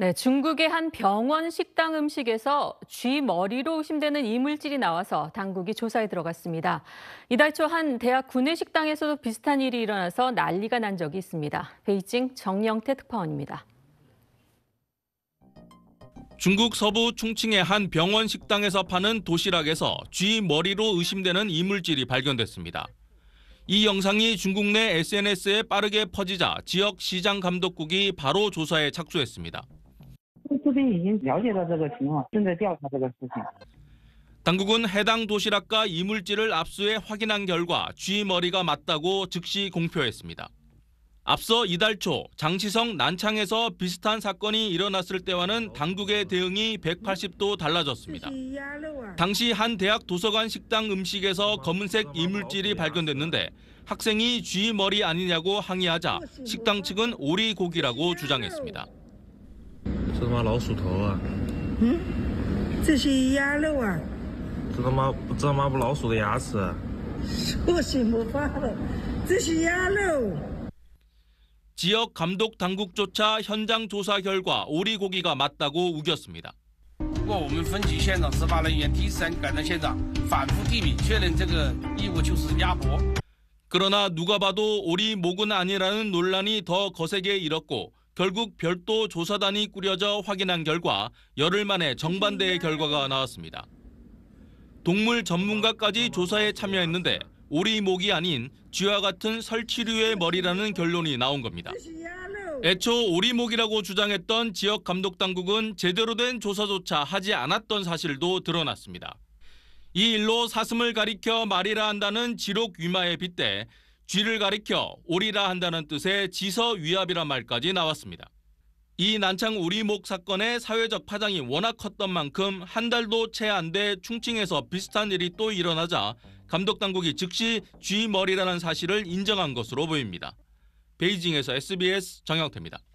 네, 중국의 한 병원 식당 음식에서 쥐 머리로 의심되는 이물질이 나와서 당국이 조사에 들어갔습니다. 이달 초 한 대학 구내 식당에서도 비슷한 일이 일어나서 난리가 난 적이 있습니다. 베이징 정영태 특파원입니다. 중국 서부 충칭의 한 병원 식당에서 파는 도시락에서 쥐 머리로 의심되는 이물질이 발견됐습니다. 이 영상이 중국 내 SNS에 빠르게 퍼지자 지역 시장 감독국이 바로 조사에 착수했습니다. 这边已经了解到这个情况，正在调查这个事情。 당국은 해당 도시락과 이물질을 압수해 확인한 결과 쥐머리가 맞다고 즉시 공표했습니다. 앞서 이달 초 장치성 난창에서 비슷한 사건이 일어났을 때와는 당국의 대응이 180도 달라졌습니다. 당시 한 대학 도서관 식당 음식에서 검은색 이물질이 발견됐는데 학생이 쥐머리 아니냐고 항의하자 식당 측은 오리고기라고 주장했습니다. 这他妈老鼠头啊！嗯，这是鸭肉啊！这他妈这他妈不老鼠的牙齿！我醒不发了，这是鸭肉。 지역 감독 당국조차 현장 조사 결과 오리고기가 맞다고 우겼습니다. 如果我们分级现场执法人员第三赶到现场，反复地理确认这个义务就是鸭脖。그러나 누가 봐도 오리 목은 아니라는 논란이 더 거세게 일었고 결국 별도 조사단이 꾸려져 확인한 결과 열흘 만에 정반대의 결과가 나왔습니다. 동물 전문가까지 조사에 참여했는데 오리 목이 아닌 쥐와 같은 설치류의 머리라는 결론이 나온 겁니다. 애초 오리목이라고 주장했던 지역 감독 당국은 제대로 된 조사조차 하지 않았던 사실도 드러났습니다. 이 일로 사슴을 가리켜 말이라 한다는 지록 위마에 빗대 쥐를 가리켜 오리라 한다는 뜻의 지서 위압이란 말까지 나왔습니다. 이 난창 우리목 사건의 사회적 파장이 워낙 컸던 만큼 한 달도 채 안 돼 충칭에서 비슷한 일이 또 일어나자 감독 당국이 즉시 쥐머리라는 사실을 인정한 것으로 보입니다. 베이징에서 SBS 정영태입니다.